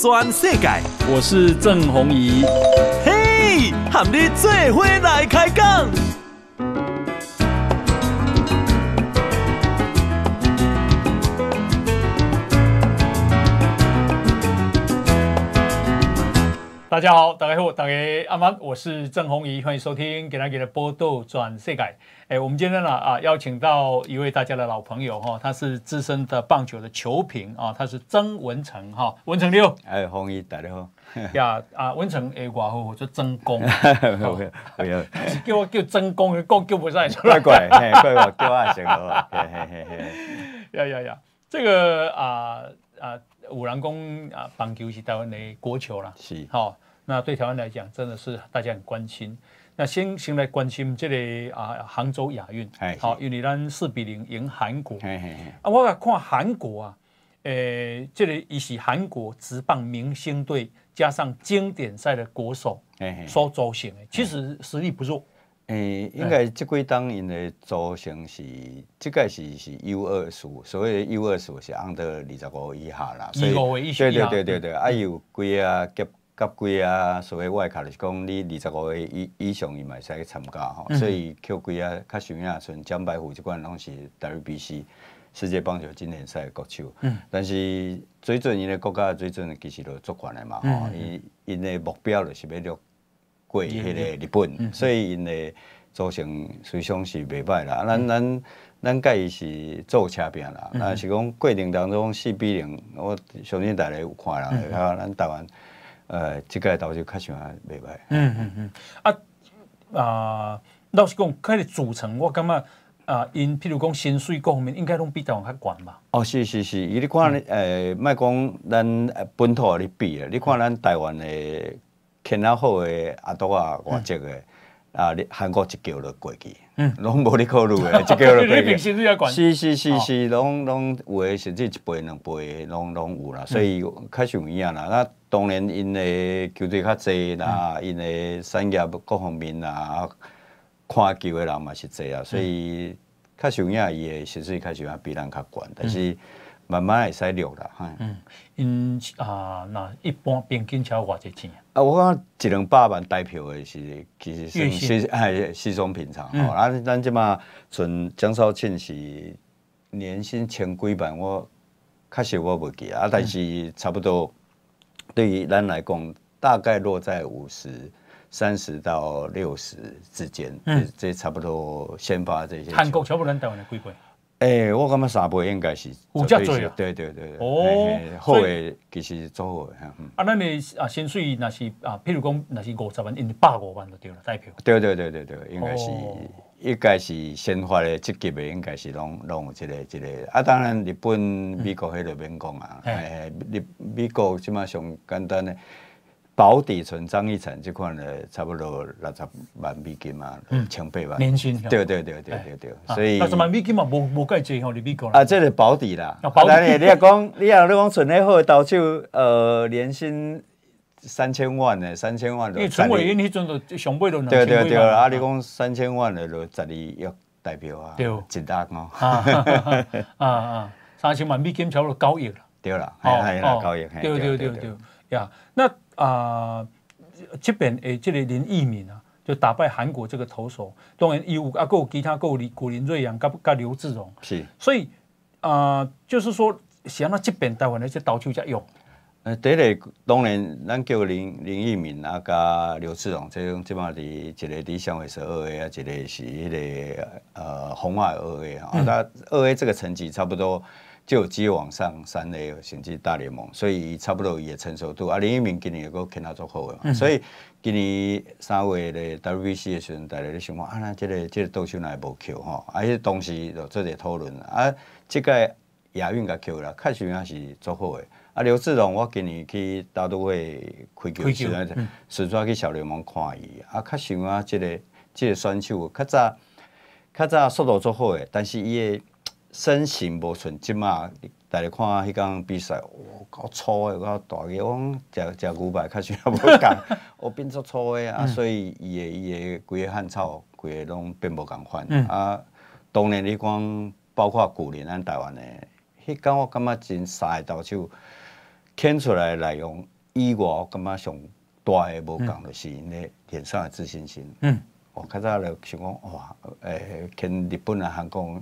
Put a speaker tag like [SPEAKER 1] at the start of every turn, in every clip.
[SPEAKER 1] 转世界，我是郑宏仪，嘿，和你最伙来开讲。大家好，大家好，大家阿妈，我是郑红怡，欢迎收听给大给的波豆转世改。哎，我们今天呢啊，邀请到一位大家的老朋友哈，他是资深的棒球的球评啊，他是曾文成哈，文成六
[SPEAKER 2] 哎，红仪大家好
[SPEAKER 1] 呀啊，文成诶，我好，我叫曾公，不要不叫我叫曾公，公叫不上来出来，怪怪，乖乖叫阿成好啊，嘿嘿嘿，呀呀呀，这个啊啊，五郎公啊，棒球是台湾的国球啦，是哈。那对台湾来讲，真的是大家很关心。那先先来关心这个啊，杭州亚运，哎，好，因为咱四比零赢韩国，哎哎哎，啊，我来看韩国啊，诶，这个也是韩国直棒明星队加上经典赛的国手，哎哎，苏州行其实实力
[SPEAKER 2] 不弱，诶，应该这个当年的组成是，这个是是 U 二十，五，所以 U 二十五是按到二十五以下啦，二十五以下。对对对对对，啊有几啊个。甲贵啊，所以我就是讲，你二十五个以以上，伊嘛会使去参加吼。所以球贵啊，较像啊，像江白虎即款拢是 WBC 世界棒球经典赛国手。嗯。但是最近因个国家最近其实都足悬的嘛吼，因因的目标就是要入过迄个日本，所以因诶组成虽上是未歹啦。咱咱咱介是做车边啦，但是讲过程当中四比零，我相信大家有看啦，啊，咱台湾。呃，即个倒就较喜欢袂歹。嗯嗯嗯，啊
[SPEAKER 1] 啊，老实讲，开始组成我感觉啊，因譬如讲薪水各方面，应该拢比台湾较悬吧？
[SPEAKER 2] 哦，是是是，伊你看，诶，卖讲咱本土咧比啊，你看咱台湾诶，建较好诶，阿多啊，外籍诶。啊！韩国一球就过去，嗯，拢无你考虑的，一球就过去。是是是是，拢拢有，的甚至一倍两倍，拢拢有啦。所以较像伊啊啦，那当然因的球队较侪啦，因的产业各方面啦，看球的人嘛是侪啊，所以较像伊也实际开始嘛比咱较悬，但是慢慢会使录啦。嗯。
[SPEAKER 1] 嗯啊，那一般平均超过几钱
[SPEAKER 2] 啊？我讲一两百万台币的是，其实是哎，稀松平常。啊，咱即马从江少庆是年薪千几万，我确实我袂记啊，但是差不多对于咱来讲，大概落在五十、三十到六十之间，嗯，这差不多先发这些。韩
[SPEAKER 1] 国台湾的贵贵。
[SPEAKER 2] 诶，我感觉三倍应该是有只多啊，对对对对，哦，好诶，其实是做好诶，
[SPEAKER 1] 啊，那你啊，薪水那是啊，譬如讲那是五十万，应百五万就对了，代表。
[SPEAKER 2] 对对对对对，应该是，应该是先发的积极的，应该是拢拢有这个这个，啊，当然日本、美国迄个免讲啊，哎，日美国即码上简单诶。保底存张一成这款嘞，差不多六十万美金嘛，千倍薪，对对对对对对，所以六十万
[SPEAKER 1] 美金嘛，无无计进向你
[SPEAKER 2] 美国啊，这是保底啦。保底，你啊讲，你啊你讲存得好，到手呃年薪三千万嘞，三千万你存委
[SPEAKER 1] 银迄阵就上倍都对对对啊
[SPEAKER 2] 你讲三千万嘞就十二亿代表啊，一大哦。
[SPEAKER 1] 啊啊，三千万美金差不多交亿啦。对
[SPEAKER 2] 啦，还还交易。亿，对对对对
[SPEAKER 1] 呀，那。啊，这边诶，这个林益敏啊，就打败韩国这个投手，当然有，啊，还有其他，还有林古林瑞阳，加加刘志荣。是。所以啊，就是说，想到这边台湾那些投手，家有。
[SPEAKER 2] 呃，一类，当然，咱叫林林益敏啊，加刘志荣这种，这帮的，一个理上位是二 A 啊，一个是迄个呃红外二 A 啊，那二 A 这个成绩差不多。就只往上三 A，甚至大联盟，所以差不多也成熟度。啊。林一鸣今年也够看他做好的嘛。所以今年三位的 WBC 的时阵，大家咧想讲，啊那这个这个对手来无球吼，而且当时就做些讨论。啊，即个亚运甲球啦，确实也是做好的。啊，刘志龙，我今年去大都会开球，实在的，实在去小联盟看伊，啊，确实啊，这个这个选手较早较早速度足好的，但是伊。身形无纯即嘛，大家看迄工比赛，哇，够粗诶，搞大个，我食食牛排，确实也无同，我变作粗诶啊，所以伊诶伊诶规个汉草，规个拢并无共款啊。当然你讲，包括古年咱台湾诶，迄工我感觉真赛到就牵出来内容以外，我感觉上大诶无同，就是因诶天生的自信心。嗯，我较早就想讲，哇，诶，牵日本啊，韩国。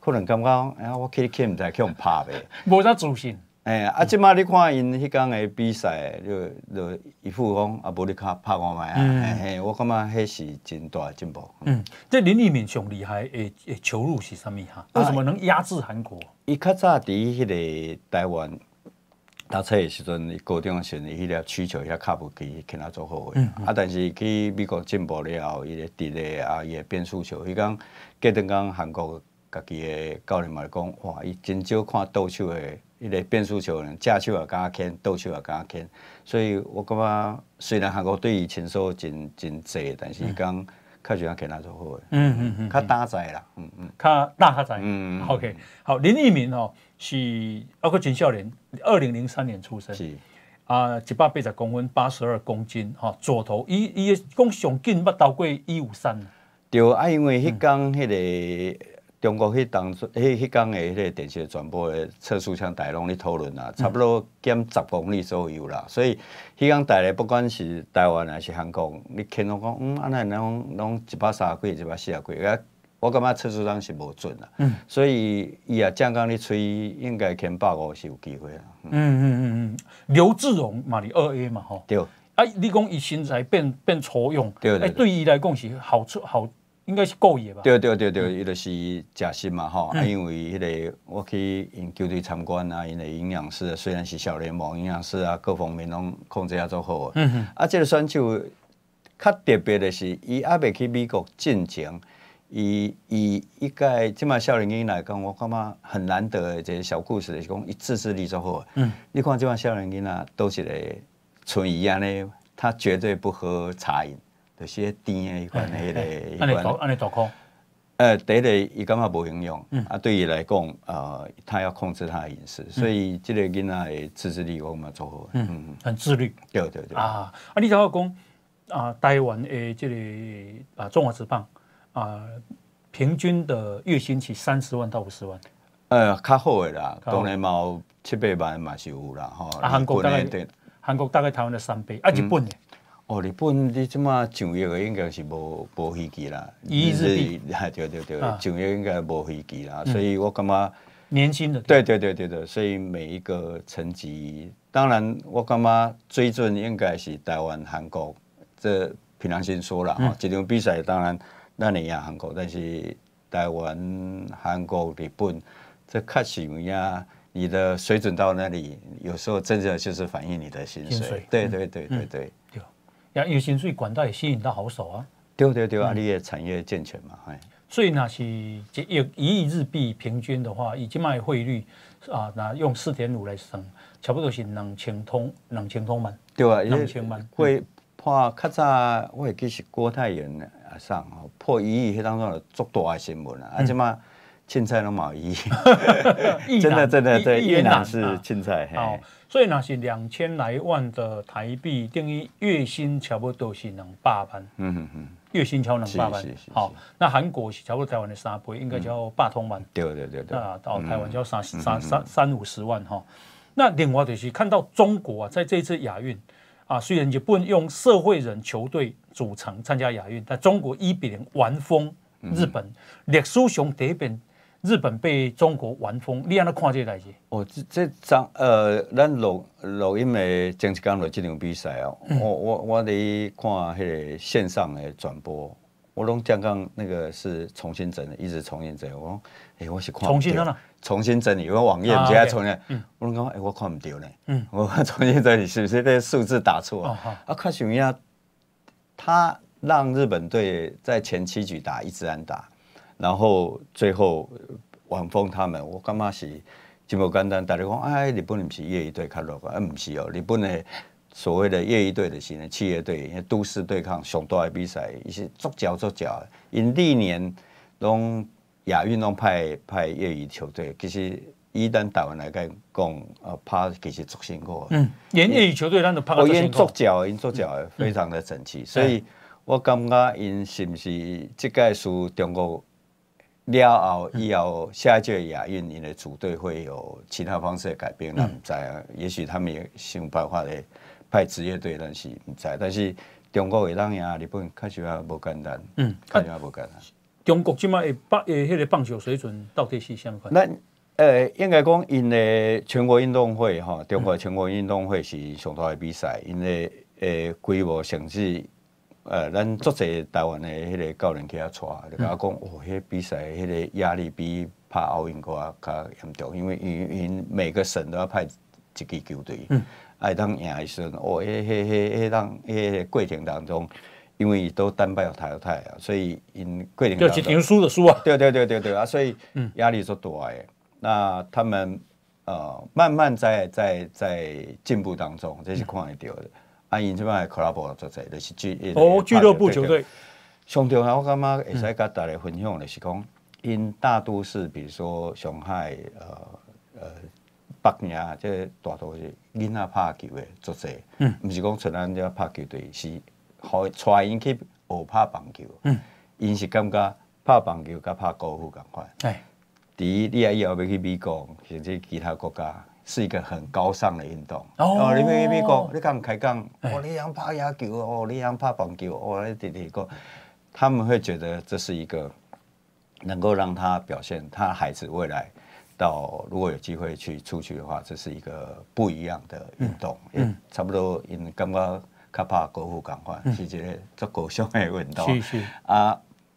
[SPEAKER 2] 可能感觉，哎呀，我肯定毋知去太拍怕呗，无啥自信。哎，啊，即马你看因迄工诶比赛，就就一副讲啊，无你靠拍我卖啊。嗯嗯，我感觉迄是真大进步。
[SPEAKER 1] 嗯，即林立敏上厉害诶，球路是啥物哈？为什么能压制韩国？
[SPEAKER 2] 伊较早伫迄个台湾读册诶时阵，高中时阵，伊了需求遐卡无机，肯拉做后卫。嗯啊，但是去美国进步了后，伊咧伫咧啊伊诶变速球，伊讲，隔顿讲韩国。家己诶教练咪讲，哇，伊真少看倒手诶，迄个变速球，架手也敢牵，倒手也敢牵。所以我感觉，虽然韩国对于人数真真侪，但是讲看起来肯定做好诶。嗯
[SPEAKER 1] 嗯嗯，较大在啦，嗯嗯，较大较在。嗯嗯，OK，好，林一鸣哦，是，包个陈少年，二零零三年出生，是啊，一百八十公分，八十二公斤，哈，左头，伊伊诶，讲上近捌到过一五三。
[SPEAKER 2] 对啊，因为迄工迄个。中国迄当迄迄工诶迄个电视传播诶测速枪台拢咧讨论啦，差不多减十公里左右啦，所以迄工台咧，不管是台湾还是韩国，你听我讲，嗯，安尼拢拢一百三啊几，一百四啊几，我感觉测速枪是无准啦，所以伊啊正刚的吹应该欠八五是有机会啦。
[SPEAKER 1] 嗯嗯嗯嗯，刘志荣嘛，你二 A 嘛吼，对，啊，你讲伊身材变变粗壮，对对伊来讲是好处好。应该是够野
[SPEAKER 2] 吧？对对对对，伊就是假心嘛吼，因为迄个我去球队参观啊，因为营养师虽然是小联盟营养师啊，各方面拢控制也足好。嗯嗯。啊，这个选手较特别的是，伊阿未去美国进前，以以一届即马少年盟来讲，我感觉很难得的这小故事是讲自制力足好。嗯。你看即马少年盟啊，都是来纯安尼，他绝对不喝茶饮。就些甜的一款迄个一块，安尼安尼你做空，呃，一个伊感觉无营养，啊，对伊来讲，呃，他要控制他的饮食，所以这个囡仔的自制力够嘛，做好。嗯嗯，很
[SPEAKER 1] 自律。对对对。啊啊，你想要讲啊，台湾的这个啊，中华职棒啊，平均的月薪是三十万到五十万。
[SPEAKER 2] 呃，较好的啦，当然有七八万嘛是有啦哈。啊，韩国大概，
[SPEAKER 1] 韩国大概台湾的三倍，啊，日本。
[SPEAKER 2] 哦，日本，你即马上的应该是无无飞机啦，一是也对对对，上月应该无飞机啦，所以我感觉年轻的对对对对对，所以每一个层级，当然我感觉水准应该是台湾、韩国，这平常心说了哦，这种比赛当然那你也韩国，但是台湾、韩国、日本，这确实也你的水准到那里，有时候真的就是反映你的薪水，对对对对对。
[SPEAKER 1] 因薪水管道也吸引到好手啊，
[SPEAKER 2] 对对对啊，你也产业健全嘛，哎，
[SPEAKER 1] 所以那是这一亿日币平均的话，以这嘛汇率啊，那用四点五来算，差不多是两千通两千通万。对啊，两千万
[SPEAKER 2] 会破较早我记是郭台啊上破一亿，迄当中足大新闻啊，而且嘛。青菜的毛衣，
[SPEAKER 1] 真的真的对越南是青菜好，所以那是两千来万的台币，等于月薪差不多是两百万，嗯嗯嗯，月薪超两百万，好，那韩国是差不多台湾的三倍，应该叫八通万，
[SPEAKER 2] 对对对对，啊，到台湾叫
[SPEAKER 1] 三三三三五十万哈，那另外就是看到中国啊，在这次亚运啊，虽然也不能用社会人球队组成参加亚运，但中国一比零玩疯日本，李书雄得点。日本被中国玩疯，你安来看这代志？
[SPEAKER 2] 哦，这这张呃，咱录录音的前介石来这场比赛哦。我我我伫看迄个线上的转播，我拢刚刚那个是重新整，一直重新整。我哎，我是重新整啦，重新整理，因为网页唔知爱重咧。我讲哎，我看唔呢。嗯，我重新整理是不是个数字打错？啊，看什么呀？他让日本队在前七局打一直安打。然后最后，晚峰他们，我感觉是真无简单。大家讲，哎，日本是业余队落路，啊，毋是哦，日本的所谓的业余队的是企业队，因为都市对抗上大的比赛，伊是足假足假。因历年拢亚运拢派派业余球队，其实一旦打完来讲，讲呃，拍其实足辛苦。嗯，
[SPEAKER 1] 连业余球队咱都拍到，辛苦。我因足
[SPEAKER 2] 假因作假，非常的整齐。所以我感觉因是不是这届事中国。了后以后下届亚运，你的组队会有其他方式的改变？那唔知啊，也许他们也想办法咧，派职业队，但是唔知。但是中国嘅人啊，日本确实啊，无简单。嗯，确实啊，无简单。
[SPEAKER 1] 中国即卖棒诶，迄个棒球水准到底是相款？那，
[SPEAKER 2] 呃，应该讲，因为全国运动会吼，中国全国运动会是上大的比赛，因为诶规模、甚至。呃，咱足侪台湾的迄个教练去遐带，就甲讲哦，迄比赛迄个压力比拍奥运搁啊较严重，因为因因每个省都要派一支球队，嗯，当赢时输。哦，迄迄迄迄当迄过程当中，因为都单败淘汰啊，所以因桂林就去输的输啊。对对对对对啊，所以压力就大诶。那他们呃，慢慢在在在进步当中，这是看得着的。啊，因即摆诶俱乐部球队就是俱，哦，俱乐部球队，上对来我感觉，会使甲大家分享的是讲，因大都市，比如说上海，呃呃，北京啊，这大多市，囡仔拍球的足侪，嗯，唔是讲像咱这拍球队是，互带因去学拍棒球，嗯，因是感觉拍棒球甲拍高尔夫共款，对，第一，你啊以后要去美国，甚至其他国家。是一个很高尚的运动哦，你咪咪讲，你敢开讲哦，你想拍野球哦，你想拍棒球哦，你弟弟讲，他们会觉得这是一个能够让他表现他孩子未来到如果有机会去出去的话，这是一个不一样的运动，嗯，差不多因感觉较怕高尔夫感化，是这做高尚的运动，是是啊，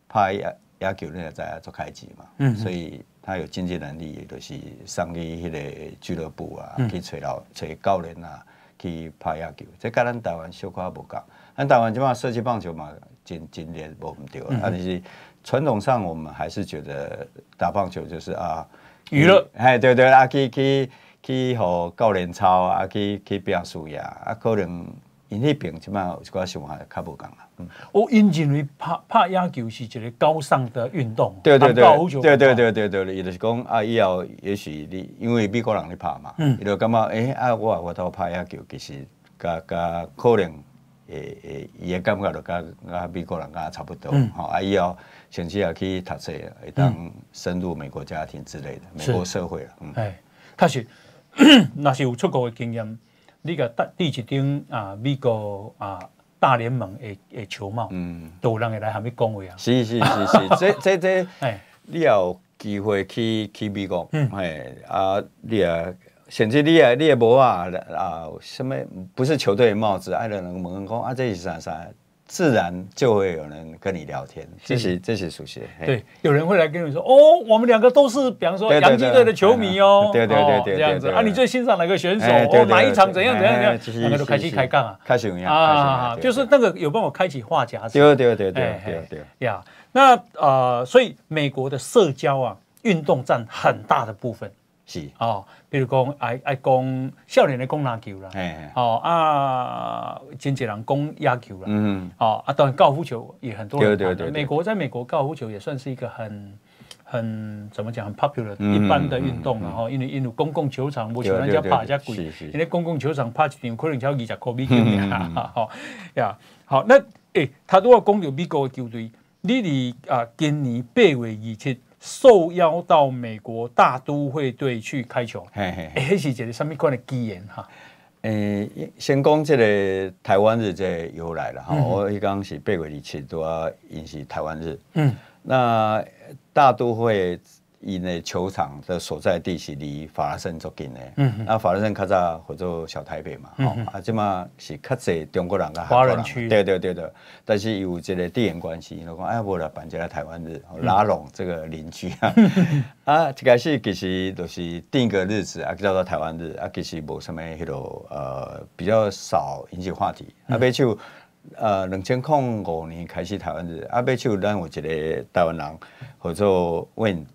[SPEAKER 2] 拍野野球呢在做开机嘛，嗯，所以。他有经济能力，就是送去迄个俱乐部啊，去找找教练啊，去拍野球。咱台湾小可不共，咱台湾即嘛，涉及棒球嘛，真真年无毋对啊，但是传统上我们还是觉得打棒球就是啊娱乐，哎，对对啊，去去去，互教练操啊，去去拼输赢啊，可能。因那边起码我想法较无讲啦。
[SPEAKER 1] 我因认为拍拍野球是一个高尚的运动，对对对对
[SPEAKER 2] 对对对对，伊就是讲啊以后也许你因为美国人咧拍嘛，伊就感觉诶啊我我都拍野球其实甲甲可能诶诶伊、的感觉就甲甲美国人甲差不多，吼啊以后甚至啊去读册会当深入美国家庭之类的美国社
[SPEAKER 1] 会啦，嗯，确实，若那是有出国的经验。你甲戴戴一顶啊，美国啊大联盟的的球帽，都有人会来下你讲话啊。
[SPEAKER 2] 是是是是，这这这，你有机会去去美国，嗯，哎啊，你啊，甚至你啊你也无啊啊什么不是球队帽子，爱的人问讲啊，这是啥啥。自然就会有人跟你聊天，这是这是熟悉。对，
[SPEAKER 1] 有人会来跟你说：“哦，我们两个都是，比方说洋基队的球迷哦，对对对，这样子啊，你最欣赏哪个选手？哦，哪一场怎样怎样怎样，两个都开始开杠啊，开始啊？就是那个有帮我开启话匣子。对对对对对对呀，那呃，所以美国的社交啊，运动占很大的部分。哦，比如讲，爱爱讲少年的讲篮球啦，哦啊，真济人讲亚球啦，嗯，哦啊，当然高尔夫球也很多，对对对。美国在美国高尔夫球也算是一个很很怎么讲很 popular 一般的运动然后因为因为公共球场，无球人叫拍只鬼，因为公共球场拍场可能只要二十块美金呀 呀，好，那诶，他如果讲到美国球队，你哋啊，今年八月二七。受邀到美国大都会队去开球，嘿，嘿，是一个什么款的机缘哈？
[SPEAKER 2] 诶，先讲这个台湾日这由来了哈，我一刚是八贝果七去多引起台湾日，嗯，那大都会。因个球场的所在地是离法拉盛足近嗯，啊，法拉盛较早或者小台北嘛，啊，即嘛是较侪中国人甲华人区。对对对对，但是有一个地缘关系，因讲哎，无啦办一个台湾日，拉拢这个邻居啊。啊，一开始其实就是定个日子，啊叫做台湾日，啊其实无什么迄落呃比较少引起话题。啊，别就呃两千零五年开始台湾日，啊别就咱有一个台湾人或者问。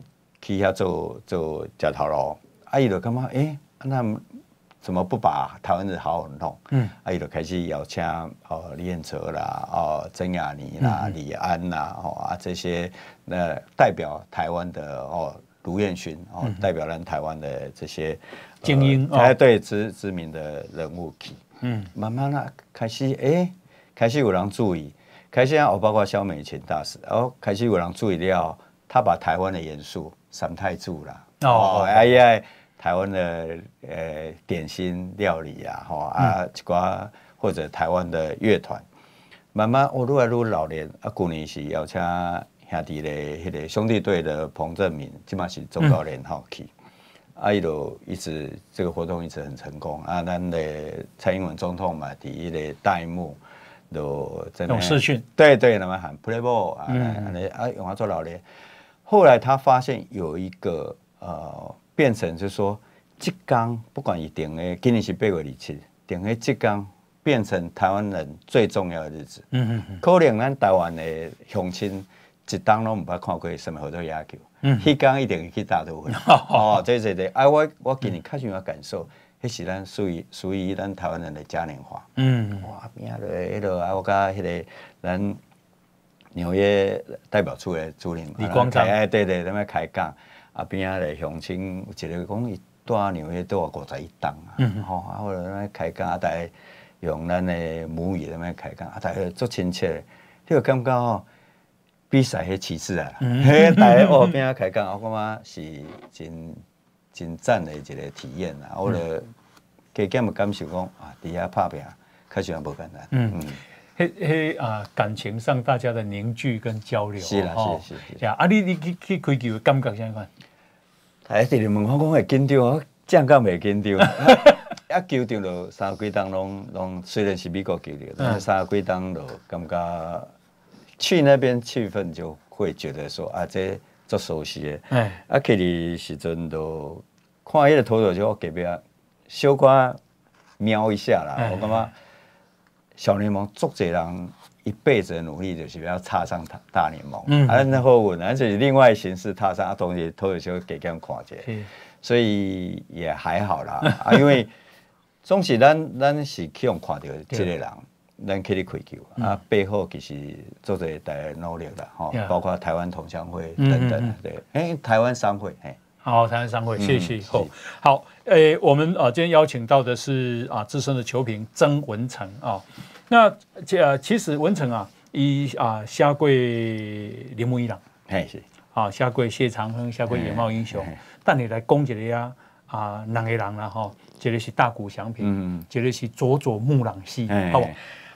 [SPEAKER 2] 去遐做做石头路，阿姨就讲嘛，哎，那怎么不把台湾人好好弄？嗯，阿姨就开始邀请哦李彦泽啦、哦曾雅妮啦、李安啦、哦啊这些呃代表台湾的哦卢彦勋哦代表咱台湾的这些精英哎对知知名的人物嗯慢慢啦开始哎开始有人注意开始啊包括肖美琴大使哦开始有人注意到他把台湾的元素。三太柱啦，
[SPEAKER 3] 哦，阿伊
[SPEAKER 2] 在台湾的诶点心料理啊，吼啊一寡或者台湾的乐团，慢慢我如来越老年，啊，旧年是邀请兄弟迄个兄弟队的彭正明，即嘛是中老年好去，啊，伊都一直这个活动一直很成功啊，咱的蔡英文总统嘛第一个开幕都，董诗俊对对，那么喊 play ball 啊，啊用华做老年。后来他发现有一个呃，变成就是说，浙江不管你定的今年是八月二七，定的浙江变成台湾人最重要的日子。嗯嗯嗯。可能咱台湾的乡亲，一当拢毋捌看过，什么好多野球。嗯。迄刚一定去大都会。哦 哦哦。对对对。哎，我我给你开始有感受，那是咱属于属于咱台湾人的嘉年华。
[SPEAKER 3] 嗯。哇，
[SPEAKER 2] 咩都落啊，我甲迄个咱。纽约代表处的主任，哎，对对，那么开讲，啊，边的来相亲，一个讲伊带纽约少我在一栋啊，吼，啊，或者那么开讲，啊，大家用咱的母语那么开讲，啊，大家做亲戚，迄个感觉吼，比赛迄其次啊，嘿，大家哦边仔开讲，我感觉是真真赞的一个体验啊，或者更加的感受讲啊，底下拍拼，确实也无单，嗯。嗯。
[SPEAKER 1] 迄迄啊，感情上大家的凝聚跟交流，是啦，是是是。啊，啊，你你去去开球感觉怎样？
[SPEAKER 2] 还是你问，我讲会紧张哦，这样讲未紧张。啊，
[SPEAKER 1] 球场就三几档拢拢，
[SPEAKER 2] 虽然是美国球场，但三几档就感觉去那边气氛就会觉得说啊，这足熟悉。哎，啊，去里时阵都看一个投手就我给别人小瓜瞄一下啦，我感觉。小联盟做这人一辈子的努力，就是要踏上大大联盟。嗯，啊，然后我而且另外形式踏上，啊，同时托一给给们看者，所以也还好啦。啊。因为 总是咱咱是希望看到这类人，咱可以开球啊。背后其实做着大努力啦。哈，包括台湾同乡会等等。对，哎，台湾商
[SPEAKER 1] 会，哎，好，台湾商会，谢谢，好，好。诶，我们啊，今天邀请到的是啊，资深的球评曾文成啊。那这其实文成啊，以啊下跪铃木一郎，嘿是，啊下跪谢长亨，下跪野茂英雄，但你来攻击的呀啊南野朗了哈，这里是大谷翔平，嗯嗯，这里是佐佐木朗希，好不？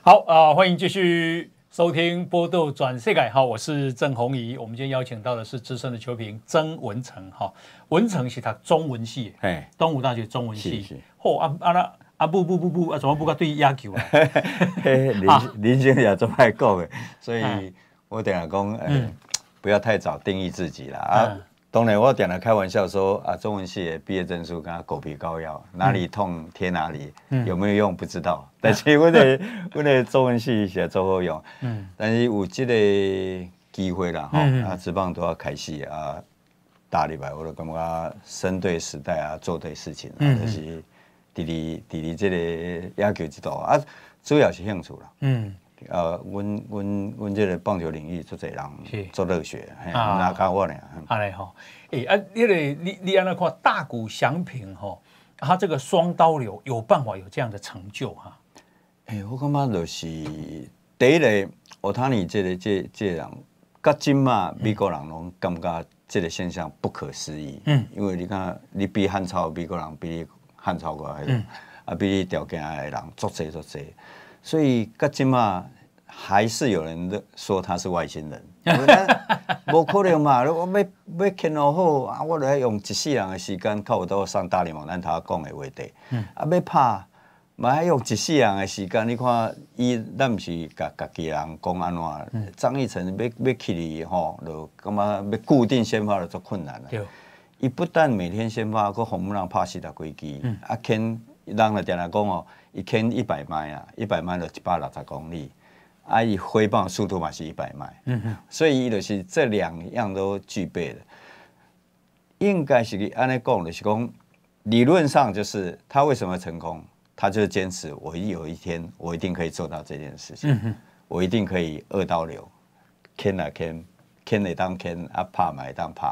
[SPEAKER 1] 好？好啊，欢迎继续。收听波豆转世改，哈，我是郑红怡。我们今天邀请到的是资深的球评曾文成，哈，文成是他中文系，哎，东吴大学中文系。嚯，啊啊那啊不不不不，啊，怎么不搞对亚球啊？林
[SPEAKER 2] 林先生这么爱讲的？所以我等下讲，哎，不要太早定义自己了啊。当然，我点了开玩笑说啊，中文系毕业证书跟狗皮膏药，哪里痛贴哪里，有没有用不知道。但是我的我的中文系写做何用？嗯，但是有这个机会啦哈，啊，只棒都要开始啊。大礼拜我都感觉身对时代啊，做对事情，就是弟弟弟弟这个要求就道啊，主要是兴趣啦。嗯。呃，阮阮阮这个棒球领域做这人做热血，那敢我呢？
[SPEAKER 1] 啊嘞吼！哎啊，迄个你你安尼看大谷翔平吼，他这个双刀流有办法有这样的成就哈？
[SPEAKER 2] 哎，我感觉就是第一，我他你这个这这人，今嘛美国人拢感觉这个现象不可思议。嗯，因为你看，你比汉超美国人比汉超个，啊比条件诶人做侪做侪。所以，噶今嘛还是有人说他是外星人，无 可能嘛！我要要看到好啊，我来用一世人的时间，靠到上大联盟，咱他讲的话题啊，要拍，嘛要用一世人的时间？你看，伊咱毋是甲家己人讲安怎？张艺成要要去哩吼，就感觉要固定先发了？足困难了？伊不但每天先发，佮红木人拍四十几支啊，肯人就定来讲哦。一天一百迈啊，一百迈就一百六十公里，啊，以飞豹速度嘛是一百迈，所以就是这两样都具备的，应该是安尼讲的是讲，理论上就是他为什么成功，他就是坚持，我有一天我一定可以做到这件事情，我一定可以二刀流，can 啊 can，can 当 can 啊怕 a 买当 p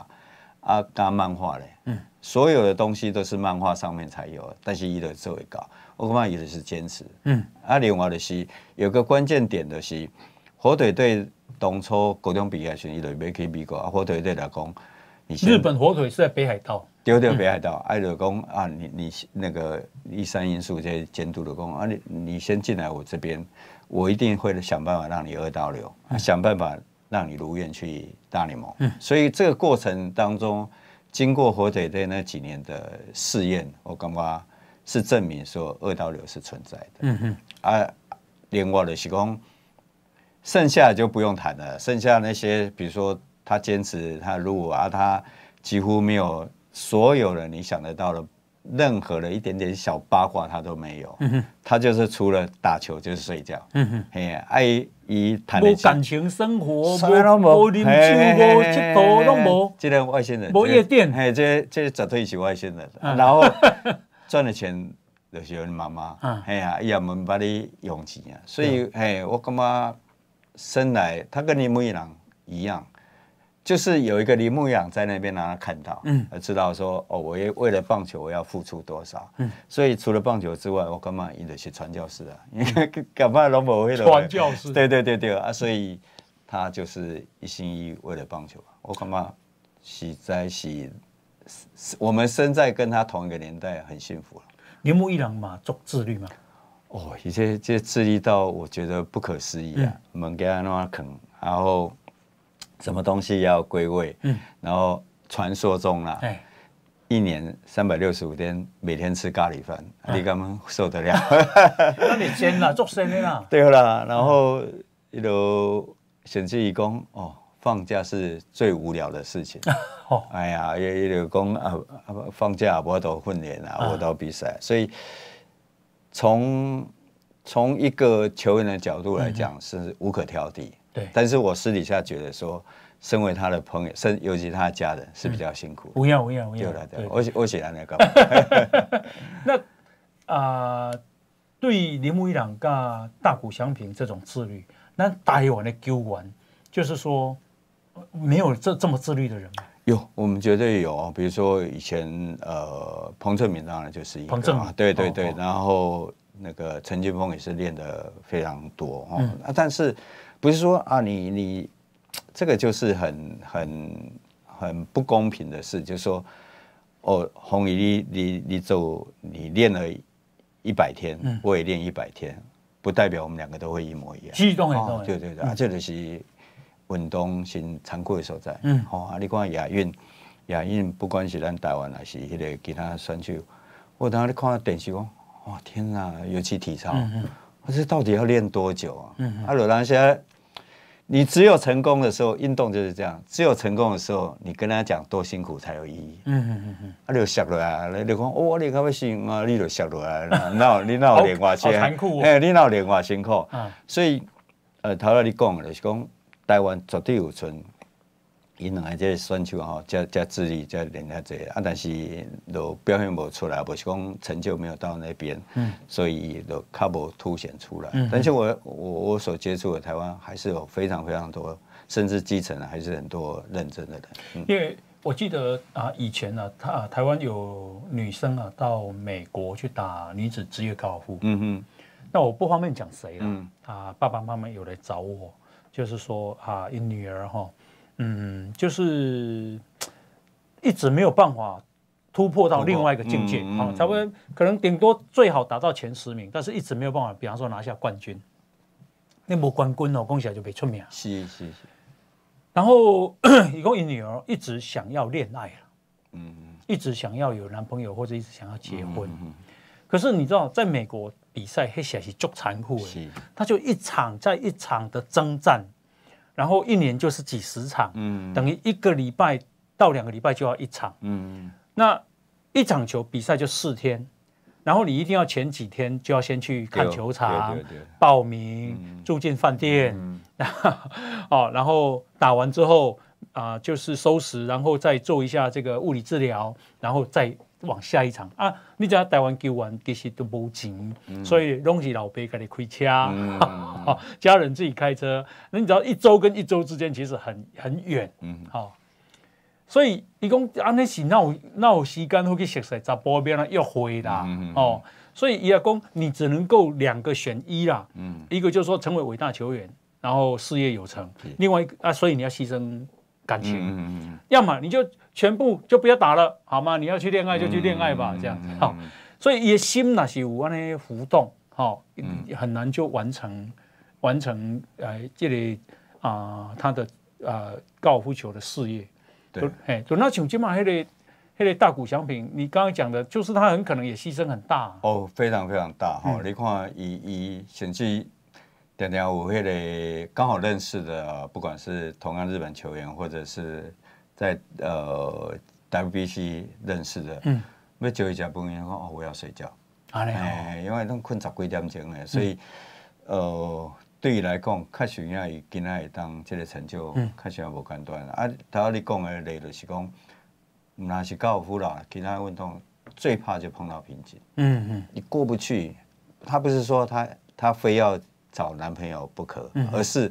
[SPEAKER 2] 啊，讲漫画嘞，嗯，所有的东西都是漫画上面才有，但是伊的做会搞，我感觉伊的是坚持，嗯，啊，另外的是有个关键点的是，火腿队当初高中比赛时，伊都没去美国，啊，火腿队老公，日本
[SPEAKER 1] 火腿是在北海道，
[SPEAKER 2] 丢掉北海道，啊，老公啊，你你那个一三因素在监督的工，啊，你你先进来我这边，我一定会想办法让你二刀流，想办法。让你如愿去大联盟，所以这个过程当中，经过火腿队那几年的试验，我感觉是证明说二刀流是存在的。嗯哼，啊，连贯的施工，剩下就不用谈了。剩下那些，比如说他坚持他果啊，他几乎没有所有的你想得到的。任何的一点点小八卦他都没有，他就是除了打球就是睡觉。嗯哼，哎，爱一谈。无感情生活，无无领袖，无七朵，都无。这些外星人。无夜店。嘿，这这只推起外星人，然后 赚的钱就是你妈妈。哎呀，伊也门把你用钱啊，所以哎，我感觉生来他跟你每人一样。就是有一个铃木一在那边，让他看到，嗯，知道说，哦，我也为了棒球，我要付出多少，嗯，所以除了棒球之外，我干嘛一直去传教士啊？干嘛老为了传教士？对对对对啊！所以他就是一心一意为了棒球。我干嘛喜在喜？我们生在跟他同一个年代，很幸福了。
[SPEAKER 1] 铃木一郎嘛，做自律嘛？哦，一些这些
[SPEAKER 2] 自律到我觉得不可思议啊！猛给他那然后。什么东西要归位？嗯，然后传说中啦，一年三百六十五天，每天吃咖喱饭，你弟哥们受得了？
[SPEAKER 1] 那你煎啦，做生的啦。
[SPEAKER 2] 对啦，然后一路嫌弃一公哦，放假是最无聊的事情。哎呀，也一路讲啊，放假我都训练啊，我都比赛，所以从从一个球员的角度来讲，是无可挑剔。但是我私底下觉得说，身为他的朋友，身尤其他家人是比较辛苦。
[SPEAKER 1] 的、不要不要不要，对，对，
[SPEAKER 2] 我且我喜欢那
[SPEAKER 1] 个。那啊，对铃木一朗噶大谷祥平这种自律，那大台我的球员就是说没有这这么自律的人吗？
[SPEAKER 2] 有，我们绝对有。比如说以前呃，彭正明当然就是一个，对对对，然后那个陈金峰也是练的非常多哦，但是。不是说啊，你你，这个就是很很很不公平的事，就是说，哦，红姨，你你你走，你练了一百天，我也练一百天，不代表我们两个都会一模一样。激动运动，对对对，这就是运动是残酷的所在。嗯，好，啊，你看亚运，亚运不管是咱台湾还是迄个其他选手，我当看电视讲，哇，天哪，尤其体操。可是到底要练多久啊？嗯，阿鲁兰，现在你只有成功的时候，运动就是这样。只有成功的时候，你跟他讲多辛苦才有意义。
[SPEAKER 3] 嗯
[SPEAKER 2] 阿你就笑落来，你就讲哦，你可不行啊，你就笑落来。那，你那有练过钱？哎，你那有练过辛苦？所以，呃，头来你讲的、就是讲，台湾绝对有存。因两个即选手吼，即即自律，即认真济啊，但是，都表现无出来，不是讲成就没有到那边，嗯，所以都卡不凸显出来。但是我我我所接触的台湾，还是有非常非常多，甚至基层的，还是很多认真的人。因
[SPEAKER 1] 为我记得啊，以前啊，他啊、台湾有女生啊，到美国去打女子职业高尔夫。嗯哼，那我不方便讲谁了。啊，爸爸妈妈有来找我，就是说啊，一女儿吼。嗯，就是一直没有办法突破到另外一个境界啊，差不多可能顶多最好达到前十名，但是一直没有办法，比方说拿下冠军，那没冠军哦，恭喜就别出名。是是是。然后，一共一女儿一直想要恋爱了，嗯一直想要有男朋友或者一直想要结婚，可是你知道，在美国比赛黑起来是最残酷的，他就一场在一场的征战。然后一年就是几十场，嗯，等于一个礼拜到两个礼拜就要一场，嗯，那一场球比赛就四天，然后你一定要前几天就要先去看球场，对对对，报名住进饭店，哦，然后打完之后啊，就是收拾，然后再做一下这个物理治疗，然后再。往下一场啊，你只要台湾球员其实都冇钱，所以拢是老爸家己开车，家人自己开车。那你知道一周跟一周之间，其实很很远，嗯，好。所以你讲安尼是有闹有时间，或者实实在在不方便了要回哦。所以伊阿讲你只能够两个选一啦，嗯，一个就是说成为伟大球员，然后事业有成；，另外一个啊，所以你要牺牲感情，嗯嗯要么你就。全部就不要打了，好吗？你要去恋爱就去恋爱吧，这样子所以也心那是有安那些浮动，哈，很难就完成完成呃这里啊他的啊高尔夫球的事业。对，哎，那像今嘛黑的黑的大鼓奖品，你刚刚讲的就是他很可能也牺牲很大。
[SPEAKER 2] 哦，非常非常大哈！你看以以甚至点点我黑的刚好认识的，不管是同样日本球员或者是。在呃 WC b 认识的，要叫去食饭，讲哦我要睡觉，因为拢困十几点钟了，所以呃，对于来讲，确实也跟他当这个成就，确实也无间断啊，头你讲的例就是讲，那是高尔夫啦，其他运动最怕就碰到瓶颈，嗯嗯，你过不去。他不是说他他非要找男朋友不可，而是。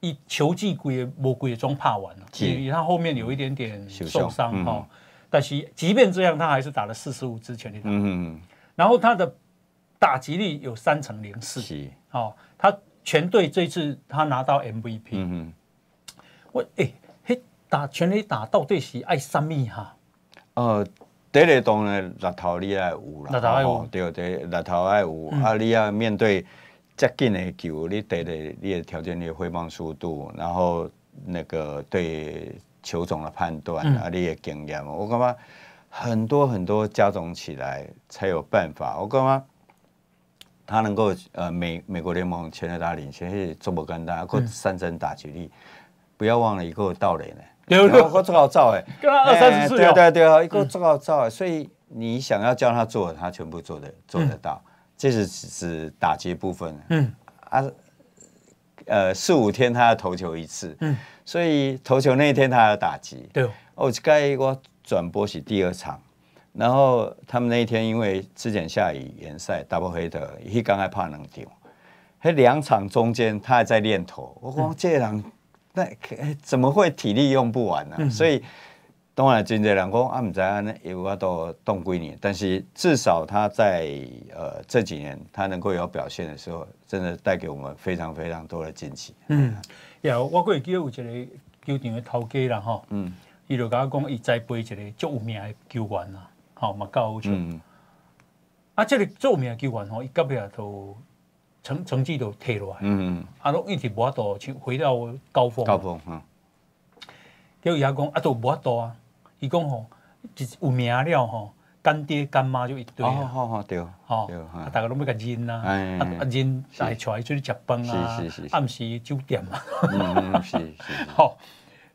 [SPEAKER 1] 一球技鬼也魔鬼也装怕完了，他后面有一点点受伤哈，但是即便这样，他还是打了四十五支全之打，嗯嗯然后他的打击率有三成零四，好，他全队这次他拿到 MVP，嗯我哎，嘿，打全垒打到底是爱什么哈？
[SPEAKER 2] 呃，第一档的六头你也有啦，头爱吼，对对，六头爱有，啊，你要面对。接近的球，你得的你的条件，你的挥棒速度，然后那个对球种的判断啊，你的经验，我感觉很多很多加总起来才有办法。我感觉他能够呃美美国联盟前的打领先是这么简单，过三针打击力。不要忘了一个道理呢，六个够做好造哎，跟他二三十次对对对，一个做好造，所以你想要叫他做，他全部做的做得到。这是只打击部分，嗯啊，呃四五天他要投球一次，嗯，所以投球那一天他要打击。对，哦，该我转播是第二场，然后他们那一天因为之前下雨联赛，double 打不回头，一刚还怕能丢，还两场中间他还在练投，我讲这人那怎么会体力用不完呢？所以。东然，经济人讲啊，毋知安尼有法度冻归年，但是至少他在呃这几年，他能够有表现的时候，真的带给我们非常非常多的惊喜。
[SPEAKER 1] 嗯，有我过记得有一个球店的头家啦，吼，嗯，伊就甲我讲，伊栽背一个足有名的球员啦，吼，蛮高嗯，啊，这个足有名的球员吼，伊今日都成成绩都退落来。嗯嗯，阿一直无得度回到高峰。高峰哈。叫伊阿讲，啊，都无得度啊！伊讲吼，就是有名了吼，干爹干妈就一堆好好好好，对，吼，大家拢要甲认啦，啊啊认，带出来出去结饭啊，暗时酒店啊，
[SPEAKER 2] 嗯嗯是是，
[SPEAKER 1] 好，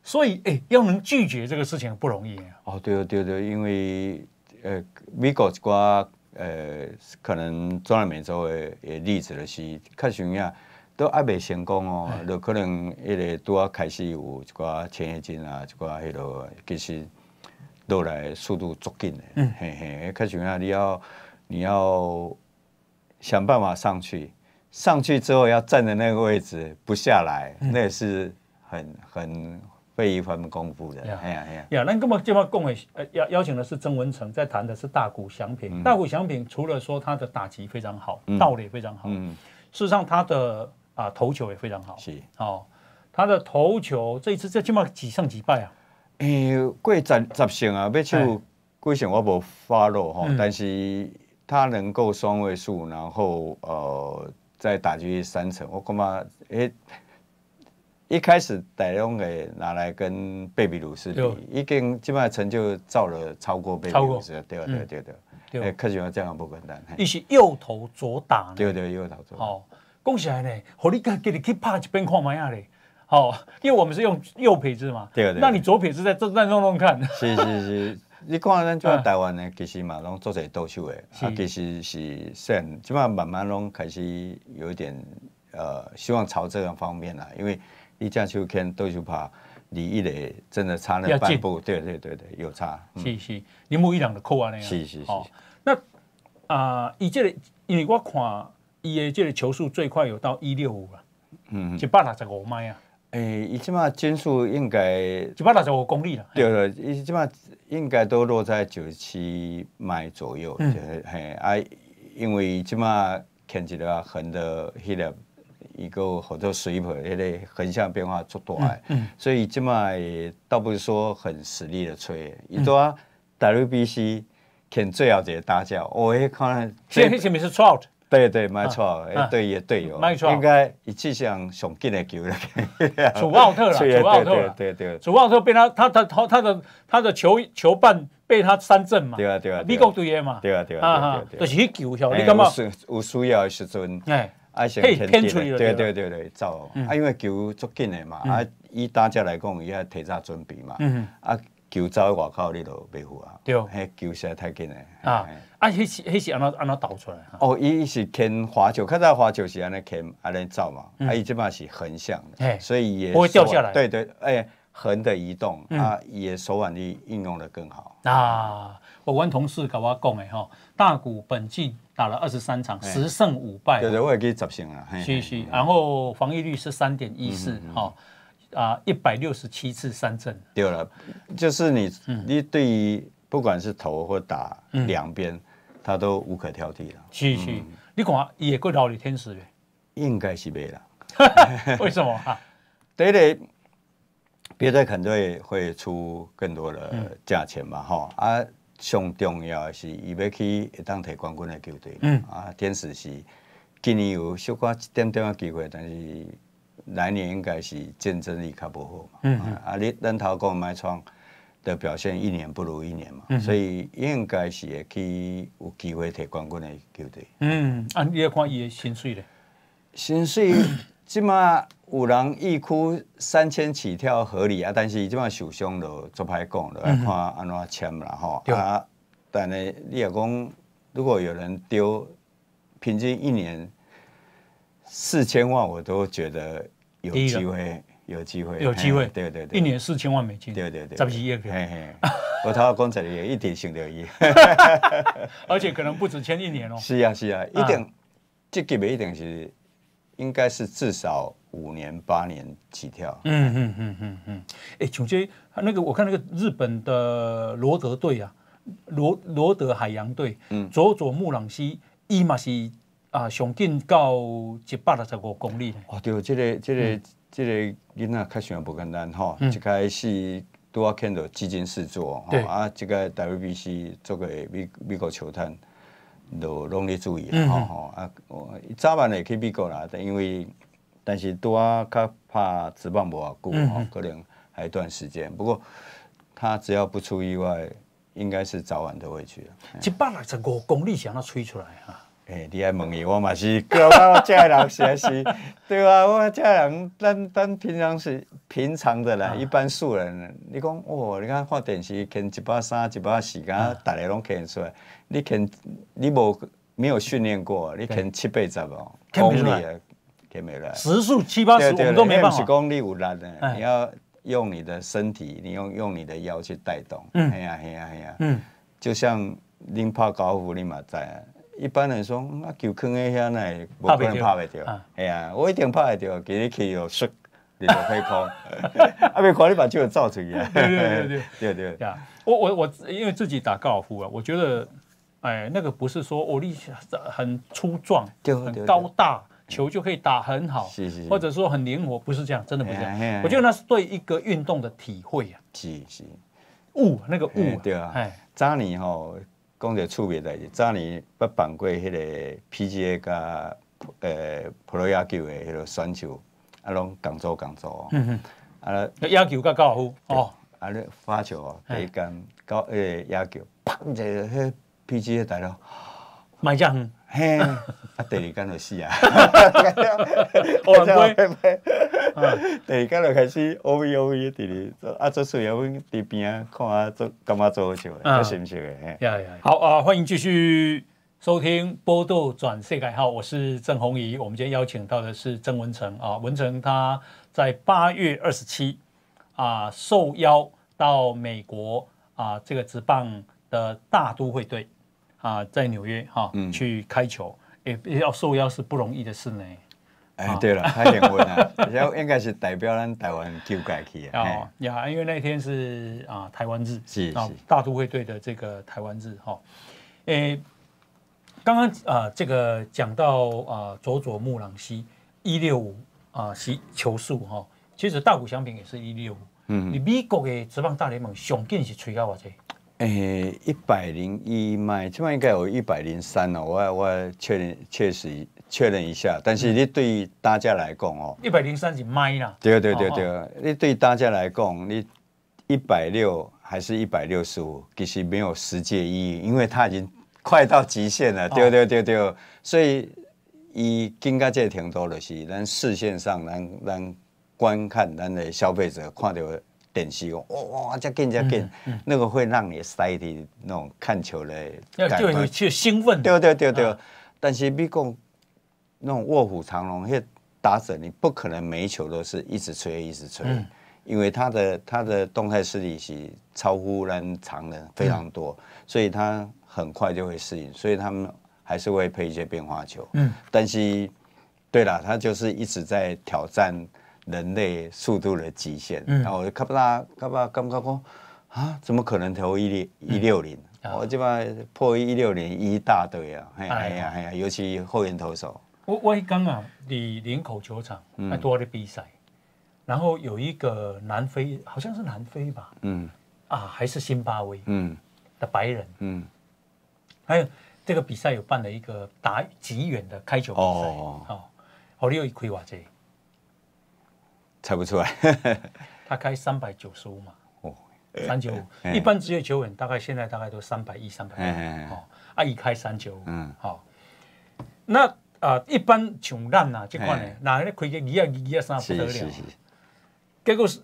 [SPEAKER 1] 所以哎，要能拒绝这个事情不容易
[SPEAKER 2] 哦对对对，因为呃，美国一寡呃，可能中南美洲诶例子的是，较像影，都还未成功哦，就可能迄个拄啊开始有一寡钱金啊，一寡迄落其实。都来速度足劲的，嗯、嘿嘿，看起来你要你要想办法上去，上去之后要站在那个位置不下来，那也是很很费一番功夫的。哎呀哎呀，
[SPEAKER 1] 呀，那根本今晚工呃邀邀请的是曾文成，在谈的是大鼓祥品。大鼓祥品除了说他的打击非常好，道理非常好，嗯、事实上他的啊投球也非常好。是哦，他的投球这一次这起码几胜几败啊？
[SPEAKER 2] 诶，过十十成啊！要像贵成我无发落吼，但是他能够双位数，然后呃再打去三成，我感觉诶一开始大量个拿来跟贝比鲁斯比，已经基本成就造了超过贝比鲁斯，对对对对，科学
[SPEAKER 1] 家这样不简单。伊是右投左打，对对，右投左打。好，恭喜呢，和你家己去拍一边看卖啊嘞！好，因为我们是用右撇子嘛，对对。那你左撇子
[SPEAKER 2] 在这在弄弄看。是是是，你看咱就台湾呢，其实嘛，拢做者多秀的，啊，其实是先，起码慢慢拢开始有一点呃，希望朝这个方面啦，因为一讲秋天多秀跑，离一勒真的差那半
[SPEAKER 1] 步，对对对对，有差。是是，一木一两的扣啊那个。是是是。好，那啊，伊这因为我看伊的这个球速最快有到一六五了，嗯，一百六十五迈啊。
[SPEAKER 2] 诶，伊即马经数应该一百六十五公里啦。对对，伊即马应该都落在九十七迈左右。嗯。嘿，啊，因为即马牵起的话，很多迄个一个很多水盆，迄个横向变化足大诶。嗯。所以即马倒不是说很实力的吹，伊都啊 w B C，看最后个打架，我诶看，是对对，没错，一队一队错，应该一
[SPEAKER 1] 次上上进的球了，楚 奥特了，楚 奥特了，对对，楚奥特被他他他他他的他的球球伴被他三阵嘛，对啊对啊，美国队员嘛，对啊对啊，啊，就是去球晓你干嘛？
[SPEAKER 2] 有需要的时阵，哎，啊，以偏出来，对对对对，走，啊，因为球足紧的嘛，啊，以大家来讲，也要提早准备嘛，嗯，啊。球走外口，你都袂好啊！对哦，嘿，球在太紧嘞！
[SPEAKER 1] 啊啊，迄是迄是安怎安怎投出来？
[SPEAKER 2] 哦，伊是牵滑球，较早滑球是安尼，牵安尼走嘛？啊，伊即摆是横向的，所以也不会掉下来。对对，哎，横的移动啊，也手腕力应用的更好。
[SPEAKER 1] 啊，我闻同事跟我讲的哈，大谷本季打了二十三场，十胜五败，对对，我
[SPEAKER 2] 记执行啊。是
[SPEAKER 1] 是，然后防御率是三点一四，好。啊，一百六十七次三振，
[SPEAKER 2] 对了，就是你，你对于不管是投或打两边，他都无可挑剔了。是是，
[SPEAKER 1] 你讲也过老李天使呗？
[SPEAKER 2] 应该是没了。
[SPEAKER 1] 为什么？啊？
[SPEAKER 2] 第个，别再肯多会出更多的价钱嘛，吼。啊，上重要的是伊要去一当摕冠军的球队，嗯啊，天使是今年有小可一点点的机会，但是。来年应该是竞争力较不好嘛，啊！你邓头讲卖创的表现一年不如一年嘛，所以应该是会去有机会摕冠军的球队。
[SPEAKER 1] 嗯，啊，你要看伊的薪水咧，薪水
[SPEAKER 2] 即马有人一哭三千起跳合理啊，但是即马受伤就做歹讲了，看安怎签嘛吼啊！但是你也讲如果有人丢平均一年四千万，我都觉得。有机会，有机会，有机会，对对对，一年四千万
[SPEAKER 1] 美金，对对对，这
[SPEAKER 2] 笔业务，我他刚才也一点心得，
[SPEAKER 1] 而且可能不止签一年哦。是啊
[SPEAKER 2] 是啊，一定，这给的一定是，应该是至少五年八年起跳。
[SPEAKER 1] 嗯嗯嗯嗯嗯。哎，首先那个我看那个日本的罗德队啊，罗罗德海洋队，佐佐木朗希、伊马西。啊，上近到一百六十五公里。
[SPEAKER 2] 哦，对，这个、这个、这个，囡仔开也不简单哈，一开始多看到基金事做，啊，这个 WBC 做个美美国球探。就拢易注意了吼啊，早晚会去美国啦，但因为但是拄啊，较怕执棒不好吼，可能还一段时间。不过他只要不出意外，应该是早晚都会去。
[SPEAKER 1] 一百六十五公里，想要吹出来哈。
[SPEAKER 2] 哎，你爱问伊，我嘛是，我家人是还是，对啊，我家人，咱咱平常是平常的嘞，一般素人。你讲哦，你看看电视，看七八十、七八十，人家大家拢看得出来。你肯，你无没有训练过，你肯七八十哦，肯公里啊，肯没啦？时速七八十我们都没办法。是十公有五拉的，你要用你的身体，你用用你的腰去带动。嗯，系啊系啊系啊。嗯，就像拎炮高夫，立马在。一般人说啊球放喺遐，奈无可能拍袂着，系啊，我一定拍会着。今日去又摔，你就可以哭。啊，别看你把球造成一样。对对对
[SPEAKER 1] 对对 对呀！我我我因为自己打高尔夫啊，我觉得哎，那个不是说我力气很粗壮，就很高大，球就可以打很好，或者说很灵活，不是这样，真的不是这样。我觉得那是对一个运动的体会啊。是是，悟那个悟
[SPEAKER 2] 对啊。扎尼吼。讲一个趣味代志，早年八办过迄个 P G A 甲诶葡萄牙球诶迄选手，啊拢共州共州，啊，葡萄牙球高尔夫，哦，啊咧发球啊，一杆高诶，压球砰一下，迄 P G A 大佬买将嘿，啊第二杆就死啊，广
[SPEAKER 1] 啊，
[SPEAKER 2] 第二间就开始 O V O V 的字啊，做事业，我们伫边啊看啊，做感觉做好笑咧，做心笑
[SPEAKER 1] 的好啊，欢迎继续收听《波豆转世界》。好，我是郑红怡。我们今天邀请到的是郑文成啊。文成他在八月二十七啊受邀到美国啊这个职棒的大都会队啊在纽约哈去开球，也要受邀是不容易的事呢。
[SPEAKER 2] 哎，对了，他结婚啊，然 后应该是代表咱台湾球改去啊。哦，
[SPEAKER 1] 呀，因为那天是啊台湾日，是是大都会队的这个台湾日哈。诶，刚刚啊，这个讲到啊，佐佐木朗希一六五啊是球数哈，其实大谷翔平也是一六五。嗯。你美国的职棒大联盟上近是吹到多少？
[SPEAKER 2] 诶，一百零一迈，起码应该有一百零三了。我我确确实。确认一下，但是你对大家来讲哦，
[SPEAKER 1] 一百零三是米啦。对对对对，
[SPEAKER 2] 你对大家来讲，你一百六还是一百六十五，其实没有实际意义，因为它已经快到极限了。对对对对，所以伊更加在听多就是咱视线上，咱咱观看咱的消费者看到电视，哇，再更加更，那个会让你塞的那种看球的，那就有兴奋。对对对对，但是你讲。那种卧虎藏龙，因为打者你不可能每一球都是一直吹一直吹，因为他的他的动态视力是超乎人常人非常多，所以他很快就会适应，所以他们还是会配一些变化球。嗯，但是对了，他就是一直在挑战人类速度的极限。嗯，然后卡巴达卡巴卡巴说：“啊，怎么可能投一六一六零？我这把破一六零一大堆啊！哎呀哎呀，尤其后援投手。”
[SPEAKER 1] 我我刚啊，你林口球场还多的比赛，然后有一个南非，好像是南非吧，嗯啊，还是新巴威，嗯的白人，嗯，还有这个比赛有办了一个打极远的开球比赛，哦，好，你又开我这，
[SPEAKER 2] 猜不出来，
[SPEAKER 1] 他开三百九十五嘛，哦，三九五，一般职业球员大概现在大概都三百一三百，
[SPEAKER 2] 二，哦，
[SPEAKER 1] 啊，一开三九五，嗯，好，那。啊，一般像咱啊这款的，那咧开个二啊、二啊、三不得了。结果是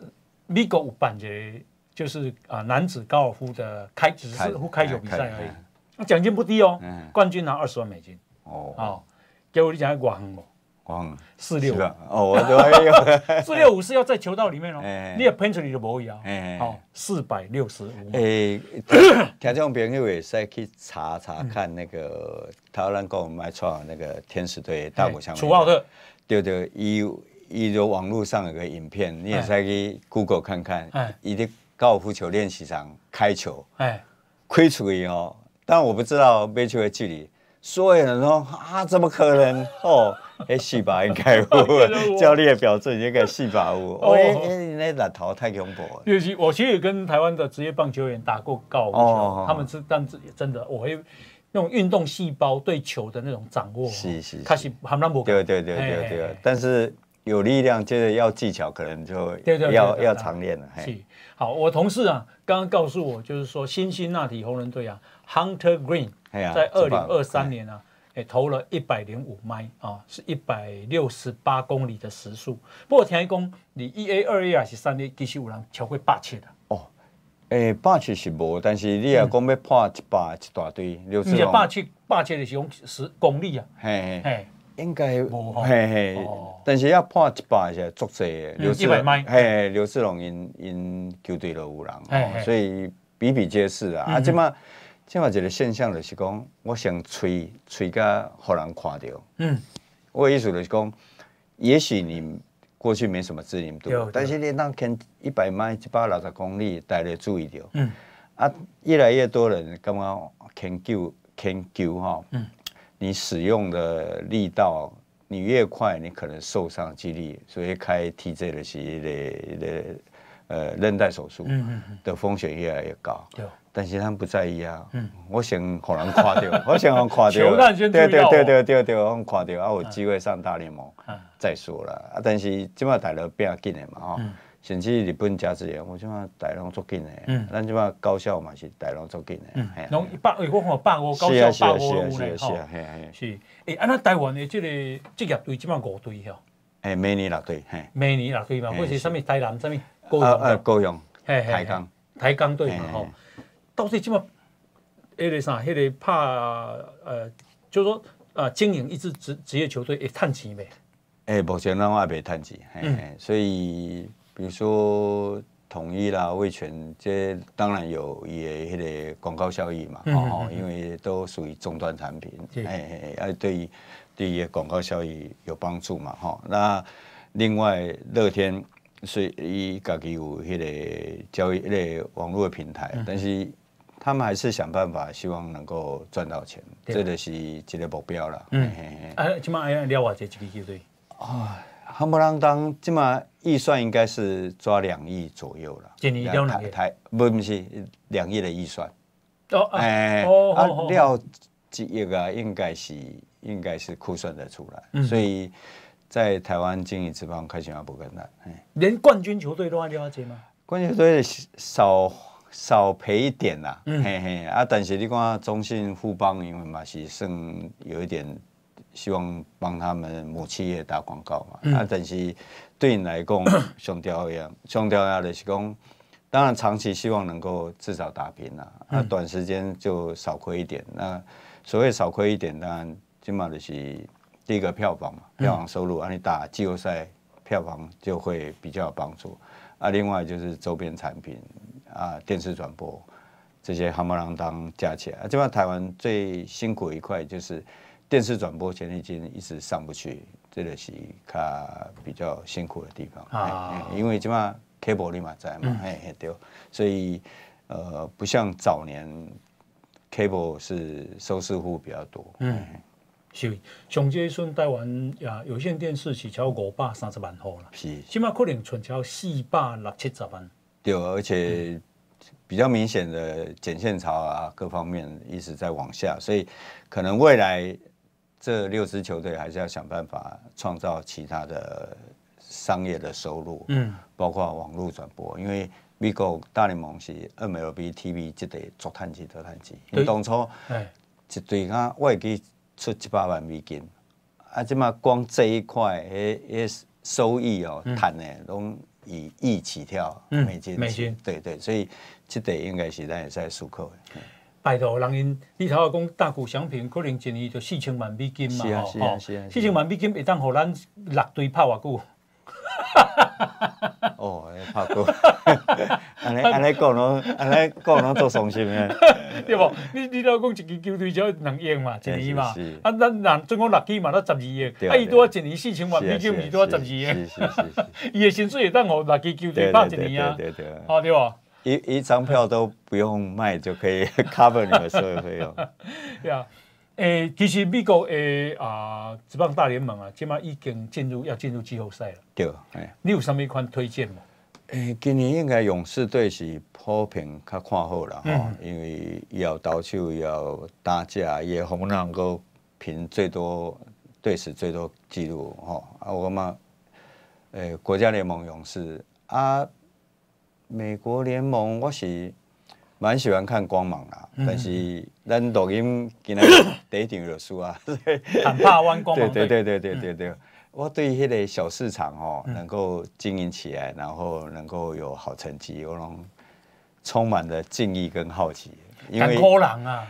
[SPEAKER 1] 美国有办一个，就是啊，男子高尔夫的开只是开球比赛而已，奖金不低哦，冠军拿二十万美金。哦，哦，给我你讲网红哦。
[SPEAKER 2] 光四六哦，四六五是要在球
[SPEAKER 1] 道里面哦，你也喷出你的魔牙，好四百六十五。
[SPEAKER 2] 哎，听众朋友也是去查查看那个，台湾人讲我们买创那个天使队大鼓相楚奥特，对对，一一个网络上有个影片，你也是去 Google 看看，哎，一定。高尔夫球练习场开球，哎，亏出赢哦，但我不知道被球的距离，所有人说啊，怎么可能哦？哎，细把应该有，教练的标准应该细把有。哦，哎，你那力头太恐怖。
[SPEAKER 1] 也是，我其实跟台湾的职业棒球员打过高球，他们是但是也真的，我那种运动细胞对球的那种掌握，
[SPEAKER 2] 是是，他是还没不么高。对对对对对。但是有力量，接着要技巧，可能就对对要要常练了。是。
[SPEAKER 1] 好，我同事啊，刚刚告诉我，就是说新兴那体红人队啊，Hunter Green
[SPEAKER 2] 在二零二
[SPEAKER 1] 三年啊。哎，投了一百零五迈啊，是一百六十八公里的时速。不过听讲，你一 A 二 A 还是三 A 其实有人超过八千的哦。
[SPEAKER 2] 哎，八千是无，但是你也讲要破一百一大堆。而且八
[SPEAKER 1] 七八千的是用十公里啊。
[SPEAKER 2] 嘿，嘿。
[SPEAKER 1] 应该无。嘿嘿，
[SPEAKER 2] 但是要破一百是做者刘志龙。嘿，刘志龙因因球队都有人，所以比比皆是啊。啊，即么。即在一个现象就是讲，我想吹吹甲互人看到。嗯，我的意思就是讲，也许你过去没什么知名度，但是你当天一百迈一百六十公里，大家注意到。嗯，啊，越来越多人感觉 can Q can 你使用的力道，你越快，你可能受伤几率，所以开 TJ 的是列的呃韧带手术的风险越来越高。但是他不在意啊，嗯，我想可能看到，我想可能垮对对对对对对，可看到啊！有机会上大联盟再说啦。啊，但是即马大陆变较紧诶嘛吼，甚至日本加资源，我即马大陆足紧诶，咱即马高校嘛是大陆足紧诶，侬
[SPEAKER 1] 一百二个、百五高校、百五的有咧吼。是啊是
[SPEAKER 2] 啊是啊是啊，是
[SPEAKER 1] 诶，啊那台湾诶，即个职业队即马五队吼。
[SPEAKER 2] 诶，每年六队，嘿，
[SPEAKER 1] 美年六队嘛，或是什么台南啥物？
[SPEAKER 2] 高雄，高雄，台江，台
[SPEAKER 1] 江队嘛吼。到底怎么？迄个啥？个怕？呃，就说啊，经营一支职职业球队会趁钱没？
[SPEAKER 2] 哎，目前咱也未趁钱。嗯，所以比如说统一啦、味全，这当然有伊的迄个广告效益嘛。嗯，因为都属于终端产品。对。哎哎，啊，对对的广告效益有帮助嘛？哈，那另外乐天，所伊家己有迄个交易迄、个网络平台，但是。他们还是想办法，希望能够赚到钱，这就是一个目标了。哎，
[SPEAKER 1] 起码要花这一个球队。哎，空空
[SPEAKER 2] 荡荡，起码预算应该是抓两亿左右了。两台台不不是两亿的预算。
[SPEAKER 1] 哦，哎，啊，料
[SPEAKER 2] 职业个应该是应该是估算得出来，所以在台湾经营之邦开心来不困难。
[SPEAKER 1] 连冠军球队都花掉钱吗？
[SPEAKER 2] 冠军球队少。少赔一点啦，嘿嘿啊！但是你看中信富邦，因为嘛是剩有一点希望帮他们母企业打广告嘛。啊，但是对你来讲 上调一样，上调啊，的是讲当然长期希望能够至少打平啦。啊，短时间就少亏一点。那所谓少亏一点，当然起码就是第一个票房嘛，票房收入，啊，你打季后赛票房就会比较有帮助。啊，另外就是周边产品，啊，电视转播这些夯不啷当加起来啊，基本上台湾最辛苦一块就是电视转播，前几年一直上不去，这个是它比较辛苦的地方啊。因为基本上 cable 立马在嘛，哎对，所以呃不像早年 cable 是收视户比较多，
[SPEAKER 1] 嗯。是，上届算台湾也有线电视是超五百三十万户啦，是，起码可能存超四百六七十万。
[SPEAKER 2] 对，而且比较明显的剪线潮啊，各方面一直在往下，所以可能未来这六支球队还是要想办法创造其他的商业的收入，嗯，包括网络转播，因为美 i g O 大联盟是 MLB TV，就得足叹机、足叹机。为当初，哎，一对啊，外籍。出一百万美金，啊，即嘛光这一块，诶诶，收益哦，赚的拢以亿起跳，美金，美金，对对，所以，这得应该是那也在舒口。
[SPEAKER 1] 拜托，人因你头下讲大股商品，可能一年就四千万美金嘛，哦，四千万美金会当互咱六队拍偌久？
[SPEAKER 3] 哦，拍过。安尼安尼讲拢，
[SPEAKER 1] 安尼讲拢做伤心诶，对无？你你老讲一支球队只两亿嘛，一年嘛。是。啊，咱咱总共六支嘛，咱十二亿，啊。伊拄啊一年四千万，你就唔是拄啊十二亿，是是是。伊诶 薪水会当乎六支球队拍一年啊？对对。对不？对无？
[SPEAKER 2] 一张票都不用卖就可以 cover 你们所有费用。
[SPEAKER 1] 对啊。诶，其实美国诶啊，职棒大联盟啊，即马已经进入要进入季后赛了。对。哎。你有啥物款推荐无？
[SPEAKER 2] 诶，今年应该勇士队是普遍较看好啦吼，因为以后投手以打架也可能够凭最多队史最多纪录吼啊，我感觉，诶国家联盟勇士啊，美国联盟我是蛮喜欢看光芒啦，但是咱抖音今天 第一场就输啊，
[SPEAKER 1] 很怕弯光芒。对对对对对对
[SPEAKER 2] 对。我对迄个小市场哦，能够经营起来，然后能够有好成绩，我拢充满了敬意跟好奇。因为可能啊，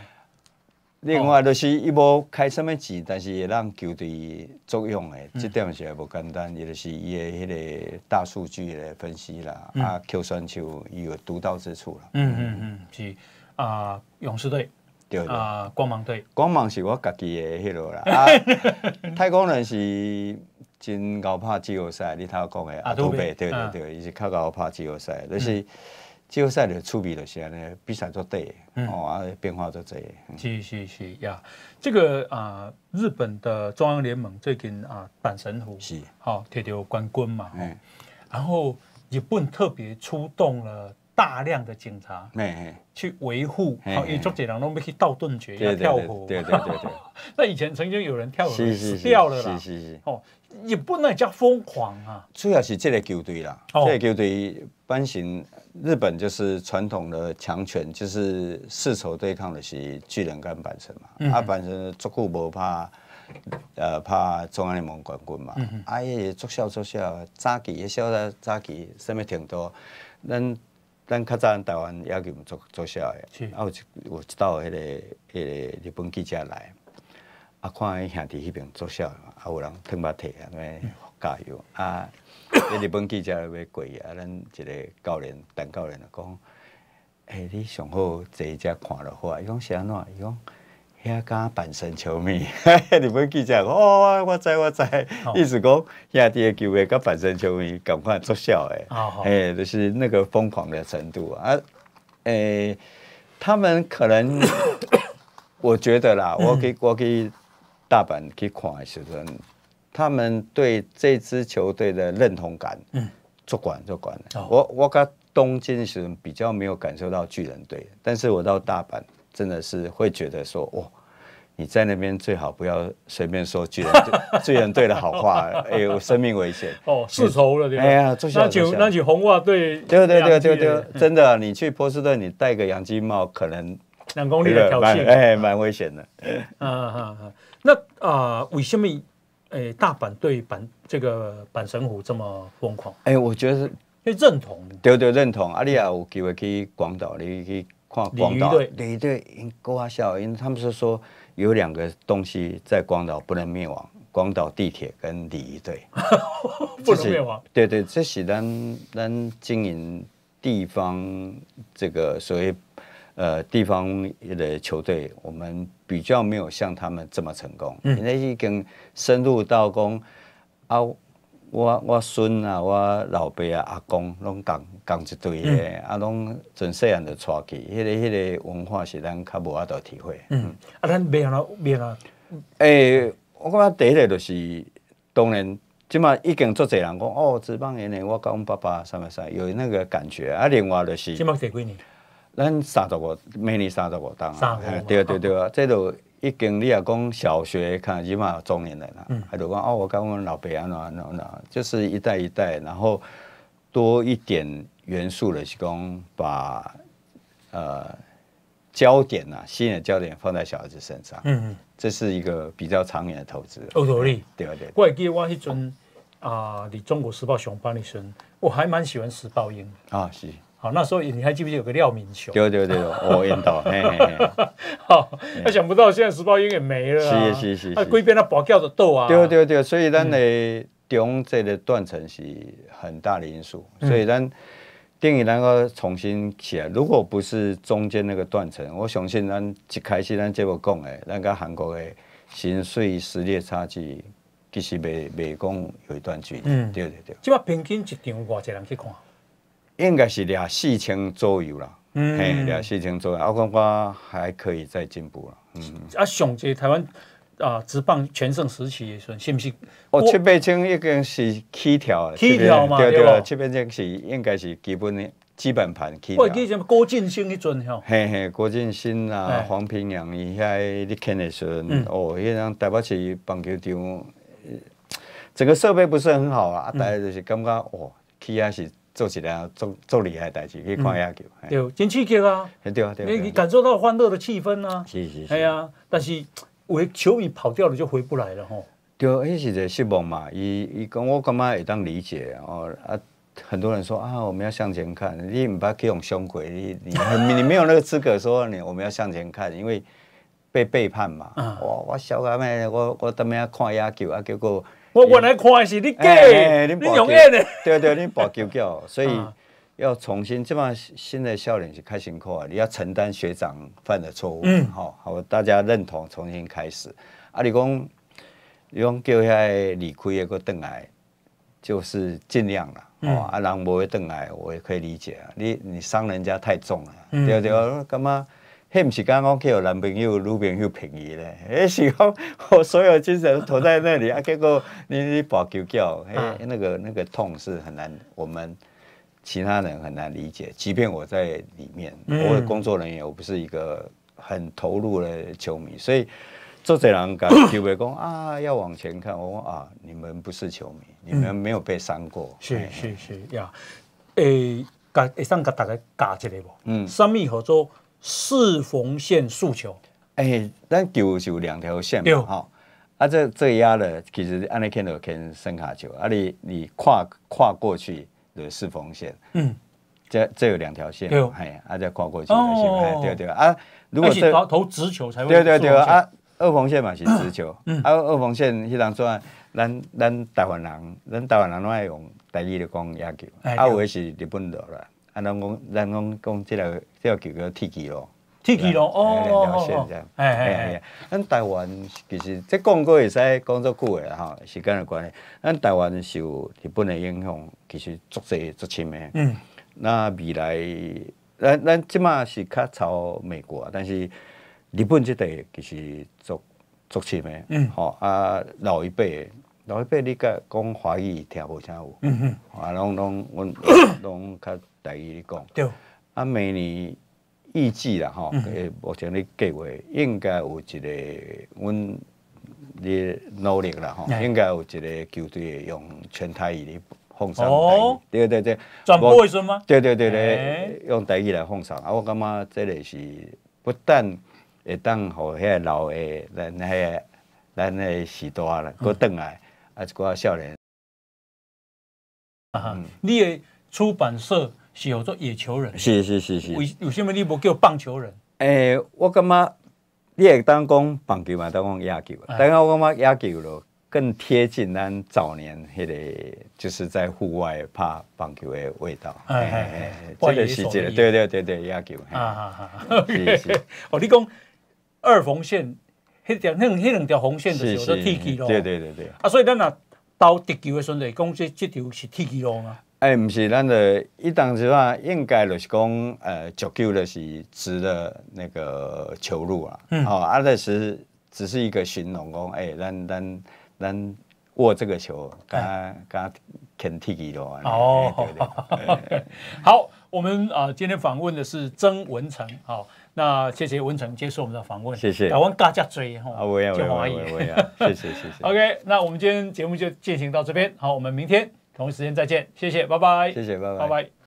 [SPEAKER 2] 另外就是伊无开什么钱，但是让球队作用诶，这点是也不简单，就是伊诶迄个大数据诶分析啦，啊，q 算手伊有独到之处啦。
[SPEAKER 1] 嗯嗯嗯，是啊，勇士队，对啊，光芒队，
[SPEAKER 2] 光芒是我自己诶迄落啦，啊，太空人是。真熬怕季后赛，你头讲的阿杜贝对对对，伊是较熬怕季后赛，就是季后赛的趣味就是安尼，比赛作短，哦啊变化作侪。
[SPEAKER 1] 是是是呀，这个啊日本的中央联盟最近啊阪神虎是好贴条冠军嘛，嗯，然后也不用特别出动了大量的警察，去维护，好，因为中间人都没去倒盾决跳河，对对对对。那以前曾经有人跳河死掉了啦，是是是哦。也不能叫疯狂啊，
[SPEAKER 2] 主要是这个球队啦，这个球队阪行日本就是传统的强权，就是世仇对抗的是巨人跟阪神嘛，啊，阪神足够不怕，呃，怕中央联盟冠军嘛，啊，也作笑作笑，早期笑得早期什么挺多，咱咱较早台湾也球作作笑的，啊，有我一道迄个迄个日本记者来。啊！看伊兄弟迄边作笑，啊有人跳马梯，啊加油！啊，日本记者要过啊，咱一个教练陈教练就讲：诶，你上好坐只看的话，伊讲是安怎？伊讲，遐个板神球迷，日本记者哦，我知我知，意思讲兄弟的球迷甲板神球迷赶快作笑诶！哦诶，就是那个疯狂的程度啊！诶，他们可能，我觉得啦，我给，我给。大阪去看的时候，他们对这支球队的认同感，嗯，足管足观。我我到东京时比较没有感受到巨人队，但是我到大阪真的是会觉得说，哇，你在那边最好不要随便说巨人 巨人队的好话，哎，有生命危险。
[SPEAKER 1] 哦，世仇了，对。哎呀，那就那就红袜队，对对对对对，真
[SPEAKER 2] 的，你去波士顿，你戴个洋基帽可能。两公里的挑衅，哎，蛮危险的。
[SPEAKER 1] 嗯嗯嗯，那啊，为什么诶大阪对板这个板神虎这么疯狂？
[SPEAKER 2] 哎，我觉得是认同，对對认同。阿丽亚有机会去广岛，你去看广岛，鲤对队，因为搞笑，因为他们是说有两个东西在广岛不能灭亡：广岛地铁跟鲤鱼队，
[SPEAKER 1] 不能灭亡。
[SPEAKER 2] 对对，这是咱咱经营地方这个所谓。呃，地方的球队，我们比较没有像他们这么成功。嗯，那已经深入到讲，啊，我我孙啊，我老爸啊，阿公，拢讲讲一堆的，啊，拢从细汉就带去，迄个迄个文化是咱较无法度体会。嗯，
[SPEAKER 1] 啊，咱闽南闽南。
[SPEAKER 2] 诶，我觉第一个就是，当然，即马已经足侪人讲，哦，纸棒圆圆，我阮爸爸、什么三，有那个感觉。啊，另外就是。即马几几年？咱三十个，每年三十个单，哎，对对对啊，这都已经你也讲小学，看起码中年人啦，还就讲哦，我教我老贝啊，那那那就是一代一代，然后多一点元素的，是讲把呃焦点呐，新的焦点放在小孩子身上，嗯嗯，这是一个比较长远的投资，有道理，对对对，我
[SPEAKER 1] 还记得我迄阵啊，你《中国时报》喜欢帮你选，我还蛮喜欢时报英啊是。好，那时候你还记不记得有个廖明
[SPEAKER 2] 雄？对对对，我认到。
[SPEAKER 1] 好，那想不到现在时报也也没了。是是是。那归边那保叫的斗啊。对对
[SPEAKER 2] 对，所以咱的中这个断层是很大的因素。所以咱电影能够重新起来，如果不是中间那个断层，我相信咱一开始咱这目讲的，咱跟韩国的薪水实力差距其实未未讲有一段距离。嗯，对对对。
[SPEAKER 1] 即马平均一场偌侪人去看？
[SPEAKER 2] 应该是俩四千左右啦，
[SPEAKER 1] 嗯，俩
[SPEAKER 2] 四千左右，我感觉还可以再进步了。嗯，
[SPEAKER 1] 啊，上届台湾啊，直棒全盛时期也算是不是？哦，七
[SPEAKER 2] 八千已经是起跳，起跳嘛，对对，七八千是应该是基本基本盘。我记
[SPEAKER 1] 着郭晋兴那阵，
[SPEAKER 2] 嘿嘿，郭晋兴啊，黄平阳，伊遐你看的顺哦，迄那台北市棒球场，整个设备不是很好啊，大家就是
[SPEAKER 1] 感觉哦，气阿是。做起来做做厉害代志去看野球，对，真刺激啊！对啊你感受到欢乐的气氛啊！是是是，啊，但是为球迷跑掉了就回不来了吼。
[SPEAKER 2] 对，是一个失望嘛，伊伊讲我感觉也当理解哦啊！很多人说啊，我们要向前看，你毋捌去用胸鬼，你你你没有那个资格说你我们要向前看，因为被背叛嘛。我我小个妹，我我当面看野球啊，结果。
[SPEAKER 1] 我我来看的是你给，你容忍
[SPEAKER 2] 的。对对，你包丢掉，所以要重新。这帮新的笑脸是开心苦啊，你要承担学长犯的错误。嗯，好，好，大家认同，重新开始。啊，你讲，你讲叫下理亏一个邓来，就是尽量了。哦，啊，人不会邓来，我也可以理解啊。你你伤人家太重了，对对？干嘛？迄不是讲讲给有男朋友、女朋友便宜咧，诶，是讲我所有精神都投在那里啊，结果你你把球叫，诶，那个那个痛是很难，我们其他人很难理解，即便我在里面，我的工作人员，我不是一个很投入的球迷，所以做这人讲就会讲啊，要往前看。我讲啊，你们不是球迷，你们没有被伤过，
[SPEAKER 1] 是是是呀。诶，该一上给大家价一个无，嗯，什么合作？四缝线诉求。哎，
[SPEAKER 2] 咱球有两条线嘛，哈，啊，这这压的其实按你看到看深卡球，啊，你你跨跨过去的四缝线，嗯，这这有两条线，嘿，啊，再跨过去，对对啊，如果是投直球才会，对对对啊，二缝线嘛是直球，嗯，啊，二缝线，迄当说，咱咱台湾人，咱台湾人拢爱用台语来讲压球，啊，有的是日本落来。啊，咱讲，咱讲讲即个，即个叫叫铁骑咯铁骑咯，哦哦哦，哎哎哎，咱台湾其实，即讲过会使，讲作久诶啦，哈，时间有关系，咱台湾受日本诶影响，其实足侪足深诶。嗯，那未来，咱咱即马是较朝美国，但是日本即地其实足足深诶。嗯，好啊，老一辈。老一辈你甲讲华语听无啥物，啊拢拢阮 拢较台意哩讲。对，啊每年预计啦吼，目前哩计划应该有一个，阮咧努力啦吼，应该有一个球队用全台语哩奉上。哦，对对对，转播一声吗？对对对对，用台语来奉上啊！我感觉这里是不但会当迄遐老诶咱遐咱个时代啦，搁转来。啊，一个笑脸，哈哈！
[SPEAKER 1] 你诶，出版社是有做野球人，是
[SPEAKER 2] 是是是。为
[SPEAKER 1] 为什么你无叫棒球人？
[SPEAKER 2] 诶，我感觉你也当讲棒球嘛，当讲野球。等下我感觉野球咯，更贴近咱早年迄个，就是在户外拍棒球诶味道。哎哎，这个细节，对对对对，野球。啊
[SPEAKER 1] 啊啊！哦，你讲二缝线。那条、那两、那两条红线就是 T 对对对对。啊，所以咱啊到地球的瞬间，讲说这条是 T 级路嘛？
[SPEAKER 2] 哎，不是，咱的一等之话应该就是讲，呃，足球的是指的那个球路啊，嗯。哦，啊，那是只是一个形容，讲哎，咱咱咱握这个球，刚刚填梯级路
[SPEAKER 1] 啊。哦，好，我们啊今天访问的是曾文成，好。那谢谢文成接受我们的访问，谢谢，台湾大家追哈，啊，我也，我也，我也，
[SPEAKER 3] 谢谢，谢谢。
[SPEAKER 1] OK，那我们今天节目就进行到这边，好，我们明天同一时间再见，谢谢，拜拜，谢谢，拜拜，拜拜。